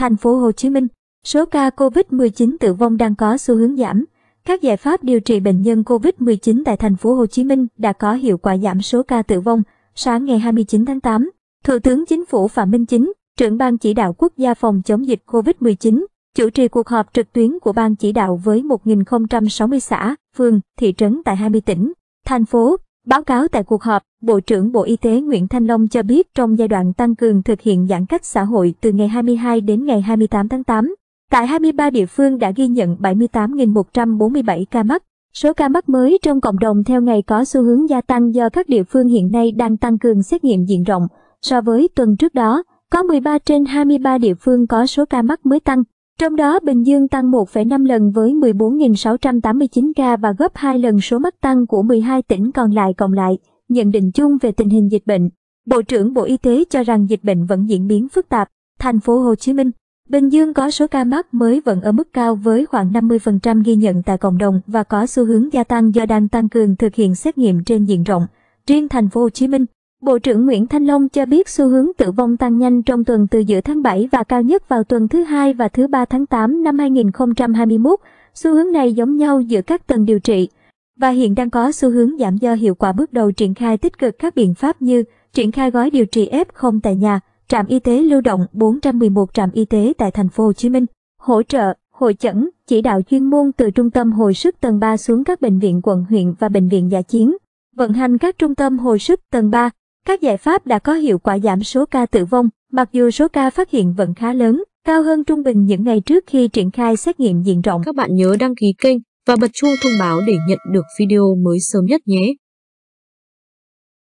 Thành phố Hồ Chí Minh, số ca COVID-19 tử vong đang có xu hướng giảm. Các giải pháp điều trị bệnh nhân COVID-19 tại thành phố Hồ Chí Minh đã có hiệu quả giảm số ca tử vong. Sáng ngày 29 tháng 8, Thủ tướng Chính phủ Phạm Minh Chính, trưởng ban chỉ đạo quốc gia phòng chống dịch COVID-19, chủ trì cuộc họp trực tuyến của ban chỉ đạo với 1.060 xã, phường, thị trấn tại 20 tỉnh, thành phố, Báo cáo tại cuộc họp, Bộ trưởng Bộ Y tế Nguyễn Thanh Long cho biết trong giai đoạn tăng cường thực hiện giãn cách xã hội từ ngày 22 đến ngày 28 tháng 8, tại 23 địa phương đã ghi nhận 78.147 ca mắc. Số ca mắc mới trong cộng đồng theo ngày có xu hướng gia tăng do các địa phương hiện nay đang tăng cường xét nghiệm diện rộng. So với tuần trước đó, có 13 trên 23 địa phương có số ca mắc mới tăng. Trong đó Bình Dương tăng 1,5 lần với 14.689 ca và gấp 2 lần số mắc tăng của 12 tỉnh còn lại cộng lại. Nhận định chung về tình hình dịch bệnh, Bộ trưởng Bộ Y tế cho rằng dịch bệnh vẫn diễn biến phức tạp. Thành phố Hồ Chí Minh, Bình Dương có số ca mắc mới vẫn ở mức cao với khoảng 50% ghi nhận tại cộng đồng và có xu hướng gia tăng do đang tăng cường thực hiện xét nghiệm trên diện rộng. Riêng thành phố Hồ Chí Minh, Bộ trưởng Nguyễn Thanh Long cho biết xu hướng tử vong tăng nhanh trong tuần từ giữa tháng 7 và cao nhất vào tuần thứ hai và thứ ba tháng 8 năm 2021. Xu hướng này giống nhau giữa các tầng điều trị và hiện đang có xu hướng giảm do hiệu quả bước đầu triển khai tích cực các biện pháp như triển khai gói điều trị F0 tại nhà, trạm y tế lưu động 411 trạm y tế tại thành phố Hồ Chí Minh, hỗ trợ, hội chẩn, chỉ đạo chuyên môn từ trung tâm hồi sức tầng 3 xuống các bệnh viện quận huyện và bệnh viện giả chiến, vận hành các trung tâm hồi sức tầng 3 các giải pháp đã có hiệu quả giảm số ca tử vong, mặc dù số ca phát hiện vẫn khá lớn, cao hơn trung bình những ngày trước khi triển khai xét nghiệm diện rộng. Các bạn nhớ đăng ký kênh và bật chuông thông báo để nhận được video mới sớm nhất nhé.